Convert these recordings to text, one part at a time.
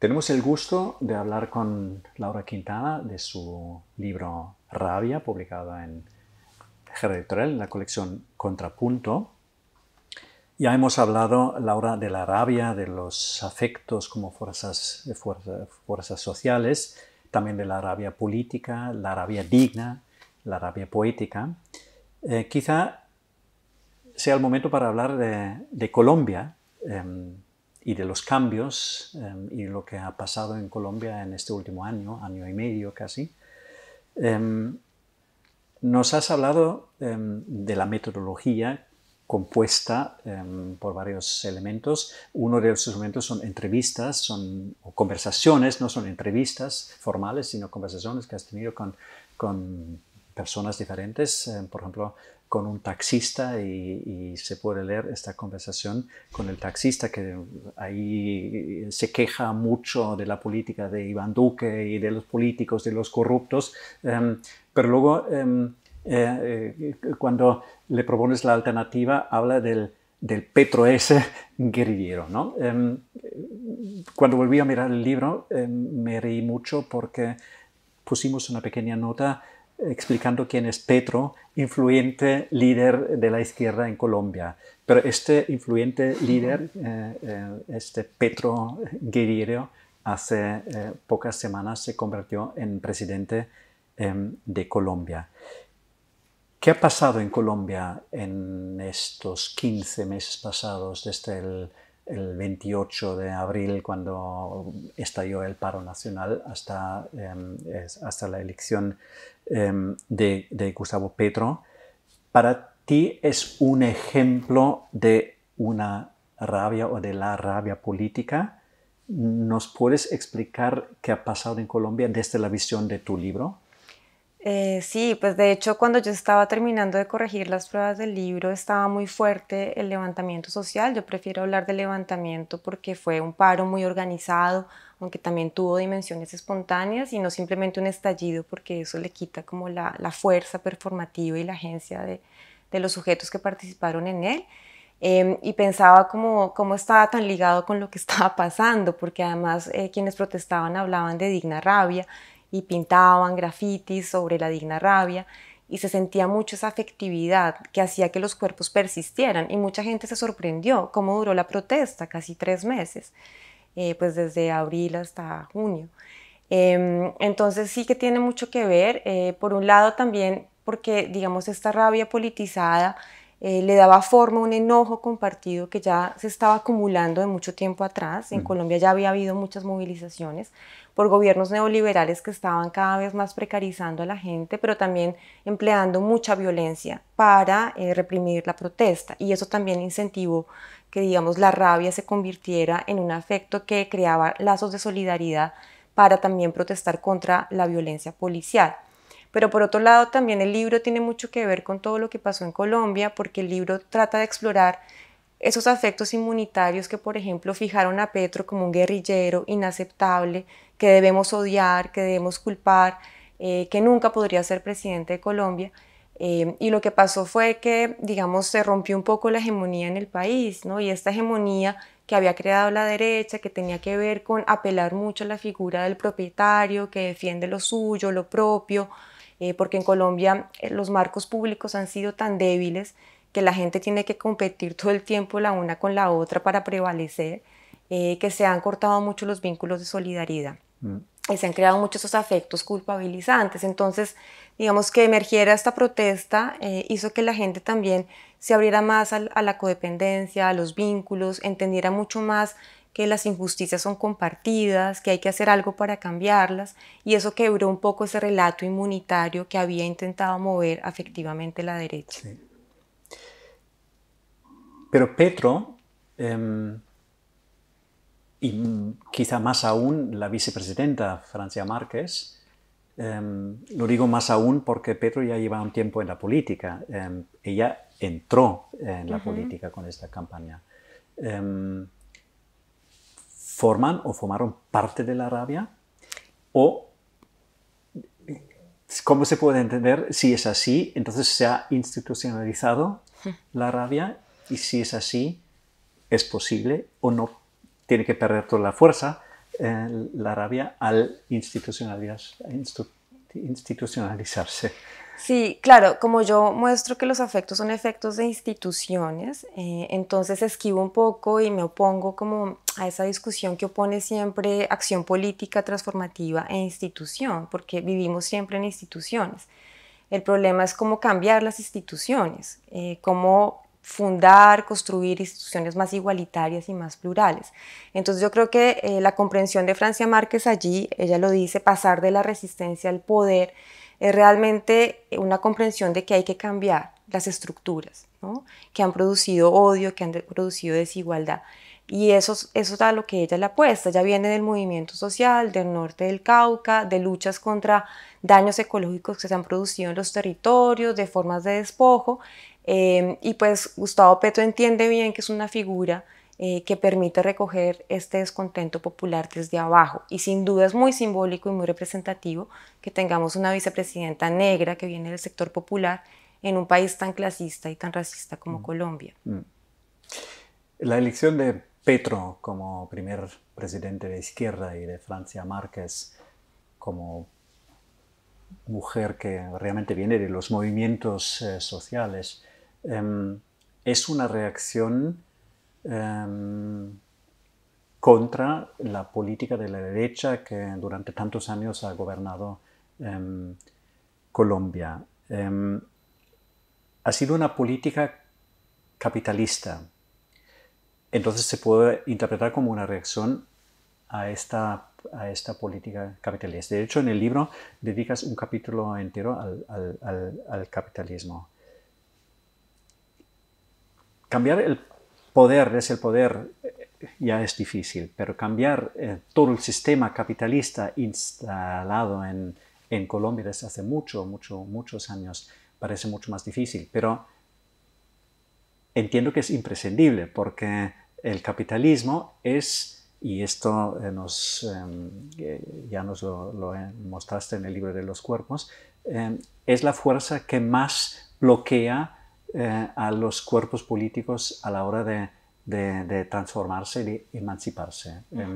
Tenemos el gusto de hablar con Laura Quintana de su libro Rabia, publicado en Jerez Editorial, en la colección Contrapunto. Ya hemos hablado, Laura, de la rabia, de los afectos como fuerzas, fuerzas sociales, también de la rabia política, la rabia digna, la rabia poética. Eh, quizá sea el momento para hablar de, Colombia. Em, y de los cambios em, y lo que ha pasado en Colombia en este último año, año y medio casi, em, nos has hablado em, de la metodología compuesta por varios elementos. Uno de esos elementos son entrevistas, son conversaciones, no son entrevistas formales, sino conversaciones que has tenido con, con personas diferentes. por ejemplo, con un taxista y, se puede leer esta conversación con el taxista que ahí se queja mucho de la política de Iván Duque y de los políticos, de los corruptos, em, pero luego em, eh, cuando le propones la alternativa habla del, del Petro S. guerrillero. ¿no? Em, cuando volví a mirar el libro me reí mucho porque pusimos una pequeña nota explicando quién es Petro, influyente líder de la izquierda en Colombia. Pero este influyente líder, eh, eh, este Petro Guerrero, hace eh, pocas semanas se convirtió en presidente em, de Colombia. ¿Qué ha pasado en Colombia en estos 15 meses pasados desde el el 28 de abril, cuando estalló el paro nacional, hasta, em, hasta la elección em, de, de, Gustavo Petro, para ti es un ejemplo de una rabia o de la rabia política. ¿Nos puedes explicar qué ha pasado en Colombia desde la visión de tu libro? Eh, sí, pues de hecho cuando yo estaba terminando de corregir las pruebas del libro estaba muy fuerte el levantamiento social. Yo prefiero hablar de levantamiento porque fue un paro muy organizado, aunque también tuvo dimensiones espontáneas y no simplemente un estallido porque eso le quita como la, fuerza performativa y la agencia de, los sujetos que participaron en él. Em, y pensaba cómo, estaba tan ligado con lo que estaba pasando, porque además eh, quienes protestaban hablaban de digna rabia y pintaban grafitis sobre la digna rabia y se sentía mucho esa afectividad que hacía que los cuerpos persistieran y mucha gente se sorprendió cómo duró la protesta, casi tres meses, eh, pues desde abril hasta junio. Em, entonces sí que tiene mucho que ver, eh, por un lado también porque digamos esta rabia politizada eh, le daba forma un enojo compartido que ya se estaba acumulando de mucho tiempo atrás. En mm. Colombia ya había habido muchas movilizaciones por gobiernos neoliberales que estaban cada vez más precarizando a la gente, pero también empleando mucha violencia para eh, reprimir la protesta. Y eso también incentivó que, digamos, la rabia se convirtiera en un afecto que creaba lazos de solidaridad para también protestar contra la violencia policial. Pero por otro lado, también el libro tiene mucho que ver con todo lo que pasó en Colombia, porque el libro trata de explorar esos afectos inmunitarios que, por ejemplo, fijaron a Petro como un guerrillero inaceptable, que debemos odiar, que debemos culpar, eh, que nunca podría ser presidente de Colombia. Eh, y lo que pasó fue que, digamos, se rompió un poco la hegemonía en el país, ¿no? Y esta hegemonía que había creado la derecha, que tenía que ver con apelar mucho a la figura del propietario, que defiende lo suyo, lo propio, eh, porque en Colombia eh, los marcos públicos han sido tan débiles que la gente tiene que competir todo el tiempo la una con la otra para prevalecer, eh, que se han cortado mucho los vínculos de solidaridad. Mm. Y se han creado muchos esos afectos culpabilizantes. Entonces, digamos que emergiera esta protesta hizo que la gente también se abriera más a la codependencia, a los vínculos, entendiera mucho más que las injusticias son compartidas, que hay que hacer algo para cambiarlas, y eso quebró un poco ese relato inmunitario que había intentado mover afectivamente la derecha. Pero Petro, em, y quizá más aún la vicepresidenta Francia Márquez, em, lo digo más aún porque Petro ya lleva un tiempo en la política. Em, ella entró en la política con esta campaña forman o formaron parte de la rabia? ¿O cómo se puede entender si es así? Entonces se ha institucionalizado la rabia y si es así, es posible o no tiene que perder toda la fuerza eh, la rabia al institucionalizarse. Sí, claro, como yo muestro que los afectos son efectos de instituciones, eh, entonces esquivo un poco y me opongo como a esa discusión que opone siempre acción política transformativa e institución, porque vivimos siempre en instituciones. El problema es cómo cambiar las instituciones, eh, cómo fundar, construir instituciones más igualitarias y más plurales. Entonces yo creo que eh, la comprensión de Francia Márquez allí, ella lo dice, pasar de la resistencia al poder es realmente una comprensión de que hay que cambiar las estructuras que han producido odio, que han producido desigualdad. Y eso, eso es a lo que ella le apuesta. ya viene del movimiento social, del norte del Cauca, de luchas contra daños ecológicos que se han producido en los territorios, de formas de despojo. Eh, y pues Gustavo Petro entiende bien que es una figura eh, que permite recoger este descontento popular desde abajo. Y sin duda es muy simbólico y muy representativo que tengamos una vicepresidenta negra que viene del sector popular en un país tan clasista y tan racista como mm. Colombia. Mm. La elección de Petro como primer presidente de izquierda y de Francia Márquez como mujer que realmente viene de los movimientos eh, sociales, em, es una reacción Em, contra la política de la derecha que durante tantos años ha gobernado em, Colombia. Em, ha sido una política capitalista. Entonces se puede interpretar como una reacción a esta, a esta política capitalista. De hecho, en el libro dedicas un capítulo entero al, al capitalismo. Cambiar el poder es el poder eh, ya es difícil, pero cambiar eh, todo el sistema capitalista instalado en, Colombia desde hace mucho, mucho, muchos años parece mucho más difícil, pero entiendo que es imprescindible porque el capitalismo es, y esto eh, nos, em, ya nos lo, mostraste en el libro de los cuerpos, em, es la fuerza que más bloquea eh, a los cuerpos políticos a la hora de, transformarse, de emanciparse. ¿eh?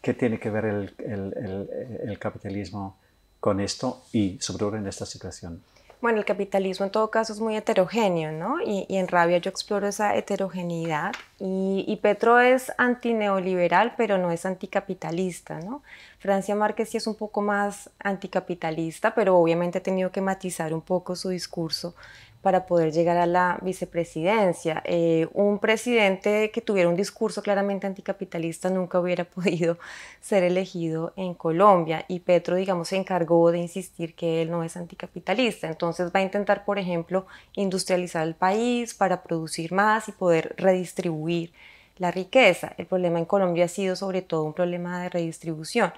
¿Qué tiene que ver el capitalismo con esto y sobre todo en esta situación? Bueno, el capitalismo en todo caso es muy heterogéneo, ¿no? Y, en Rabia yo exploro esa heterogeneidad. Y, y, Petro es antineoliberal, pero no es anticapitalista, ¿no? Francia Márquez sí es un poco más anticapitalista, pero obviamente ha tenido que matizar un poco su discurso para poder llegar a la vicepresidencia. Eh, un presidente que tuviera un discurso claramente anticapitalista nunca hubiera podido ser elegido en Colombia y Petro, digamos, se encargó de insistir que él no es anticapitalista. Entonces va a intentar, por ejemplo, industrializar el país para producir más y poder redistribuir la riqueza. El problema en Colombia ha sido sobre todo un problema de redistribución.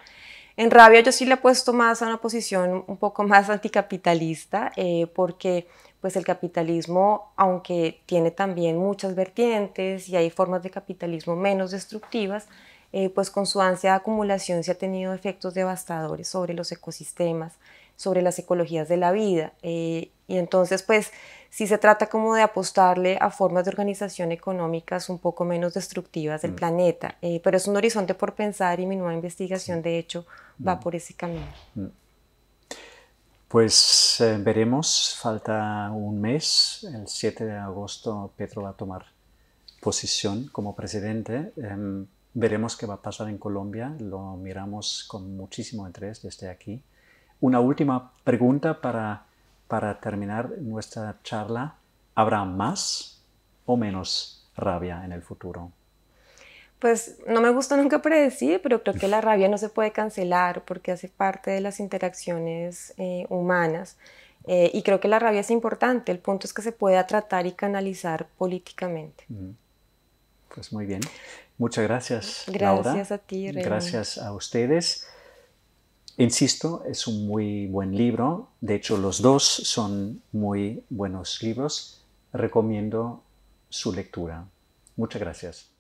En rabia yo sí le he puesto más a una posición un poco más anticapitalista, eh, porque pues el capitalismo, aunque tiene también muchas vertientes y hay formas de capitalismo menos destructivas, eh, pues con su ansia de acumulación se ha tenido efectos devastadores sobre los ecosistemas, sobre las ecologías de la vida. Eh, y entonces, pues si se trata como de apostarle a formas de organización económicas un poco menos destructivas del mm. planeta, eh, pero es un horizonte por pensar y mi nueva investigación de hecho va mm. por ese camino. Mm. Pues eh, veremos, falta un mes, el 7 de agosto Petro va a tomar posición como presidente. Em, veremos qué va a pasar en Colombia, lo miramos con muchísimo interés desde aquí. Una última pregunta para para terminar nuestra charla, ¿habrá más o menos rabia en el futuro? Pues no me gusta nunca predecir, pero creo que la rabia no se puede cancelar porque hace parte de las interacciones eh, humanas. Eh, y creo que la rabia es importante. El punto es que se pueda tratar y canalizar políticamente. Mm. Pues muy bien. Muchas gracias. Gracias a ti, Rey. Gracias a ustedes. Insisto, es un muy buen libro. De hecho, los dos son muy buenos libros. Recomiendo su lectura. Muchas gracias.